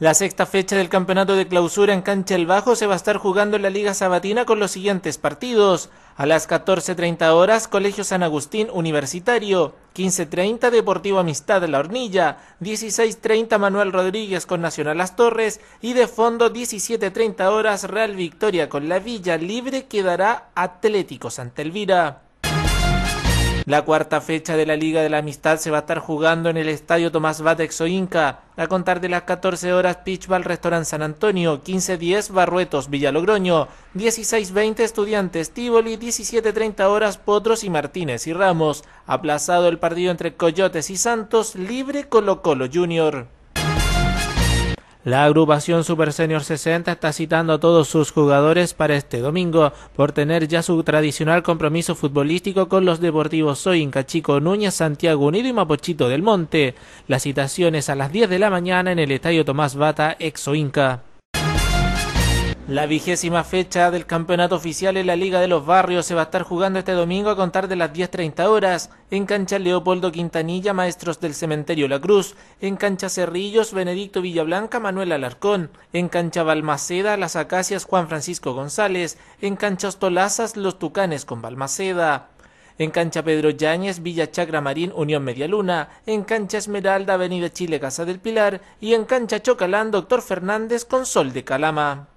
La sexta fecha del campeonato de clausura en Cancha El Bajo se va a estar jugando en la Liga Sabatina con los siguientes partidos. A las 14.30 horas, Colegio San Agustín Universitario. 15.30, Deportivo Amistad La Hornilla. 16.30, Manuel Rodríguez con Nacional Las Torres. Y de fondo, 17.30 horas, Real Victoria con La Villa Libre quedará Atlético Santa Elvira. La cuarta fecha de la Liga de la Amistad se va a estar jugando en el Estadio Tomás Vázquez Inca, a contar de las 14 horas Pitchball Restaurant San Antonio, 15-10 Barruetos Villalogroño, 16-20 Estudiantes Tívoli, 17-30 horas Potros y Martínez y Ramos. Aplazado el partido entre Coyotes y Santos, libre Colo Colo Junior. La agrupación Super Senior 60 está citando a todos sus jugadores para este domingo por tener ya su tradicional compromiso futbolístico con los deportivos Soy, Chico, Núñez, Santiago Unido y Mapochito del Monte. La citación es a las 10 de la mañana en el Estadio Tomás Bata, ex Inca. La vigésima fecha del campeonato oficial en la Liga de los Barrios se va a estar jugando este domingo a contar de las 10.30 horas en cancha Leopoldo Quintanilla, Maestros del Cementerio La Cruz, en cancha Cerrillos, Benedicto Villablanca, Manuel Alarcón, en cancha Balmaceda, Las Acacias, Juan Francisco González, en cancha Ostolazas, Los Tucanes con Balmaceda. En cancha Pedro Yáñez, Villa Chacra Marín, Unión Medialuna. En cancha Esmeralda, Avenida Chile, Casa del Pilar. Y en cancha Chocalán, Doctor Fernández con Sol de Calama.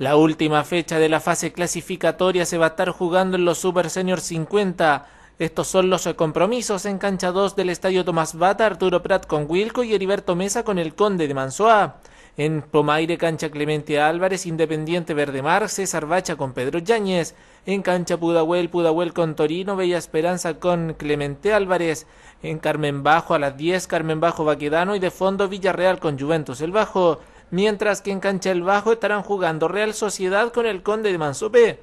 La última fecha de la fase clasificatoria se va a estar jugando en los Super Senior 50. Estos son los compromisos en cancha 2 del Estadio Tomás Bata, Arturo Prat con Wilco y Heriberto Mesa con el Conde de Mansoa. En Pomaire, cancha Clemente Álvarez, Independiente Verde Mar, César Bacha con Pedro Yáñez. En cancha Pudahuel, Pudahuel con Torino, Bella Esperanza con Clemente Álvarez. En Carmen Bajo a las 10, Carmen Bajo Baquedano y de fondo Villarreal con Juventus El Bajo mientras que en Cancha el Bajo estarán jugando Real Sociedad con el Conde de Mansopé,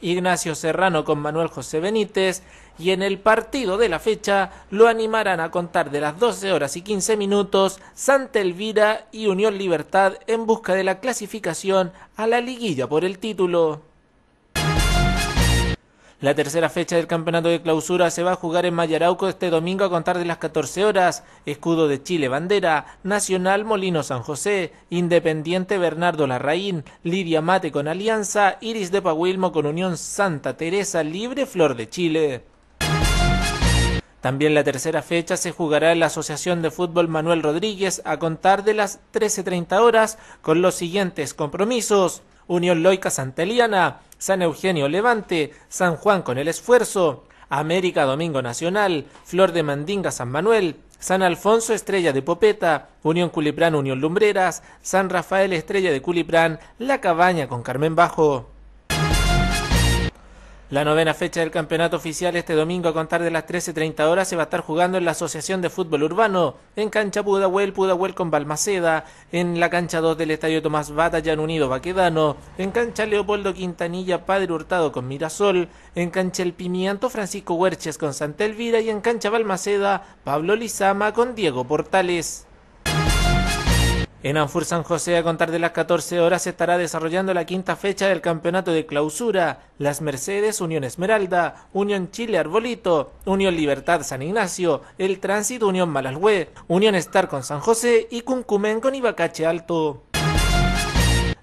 Ignacio Serrano con Manuel José Benítez y en el partido de la fecha lo animarán a contar de las 12 horas y 15 minutos Santa Elvira y Unión Libertad en busca de la clasificación a la liguilla por el título. La tercera fecha del campeonato de clausura se va a jugar en Mayarauco este domingo a contar de las 14 horas. Escudo de Chile Bandera, Nacional Molino San José, Independiente Bernardo Larraín, Lidia Mate con Alianza, Iris de Paguilmo con Unión Santa Teresa, Libre Flor de Chile. También la tercera fecha se jugará en la Asociación de Fútbol Manuel Rodríguez a contar de las 13.30 horas con los siguientes compromisos. Unión Loica Santeliana, San Eugenio Levante, San Juan con el Esfuerzo, América Domingo Nacional, Flor de Mandinga San Manuel, San Alfonso Estrella de Popeta, Unión Culiprán Unión Lumbreras, San Rafael Estrella de Culiprán, La Cabaña con Carmen Bajo. La novena fecha del campeonato oficial este domingo a contar de las 13.30 horas se va a estar jugando en la Asociación de Fútbol Urbano, en cancha Pudahuel, Pudahuel con Balmaceda, en la cancha 2 del Estadio Tomás Batallán Unido Baquedano, en cancha Leopoldo Quintanilla, Padre Hurtado con Mirasol, en cancha El Pimiento, Francisco Huerches con Santa Elvira y en cancha Balmaceda, Pablo Lizama con Diego Portales. En Anfur San José, a contar de las 14 horas, se estará desarrollando la quinta fecha del campeonato de clausura. Las Mercedes, Unión Esmeralda, Unión Chile Arbolito, Unión Libertad San Ignacio, El Tránsito Unión Malalhue, Unión Star con San José y Cuncumén con Ibacache Alto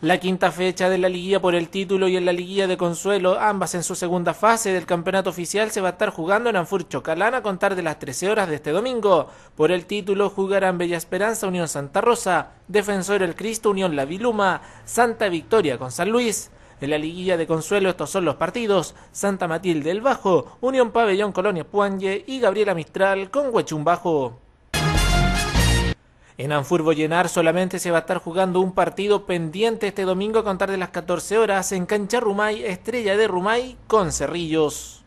la quinta fecha de la liguilla por el título y en la liguilla de consuelo, ambas en su segunda fase del campeonato oficial, se va a estar jugando en Anfurcho Calán a contar de las 13 horas de este domingo. Por el título jugarán Bella Esperanza, Unión Santa Rosa, Defensor El Cristo, Unión La Viluma, Santa Victoria con San Luis. En la liguilla de consuelo estos son los partidos Santa Matilde el Bajo, Unión Pabellón Colonia Puanye y Gabriela Mistral con Huechum Bajo. En Anfurbo Llenar solamente se va a estar jugando un partido pendiente este domingo a contar de las 14 horas en Cancha Rumay, Estrella de Rumay, con Cerrillos.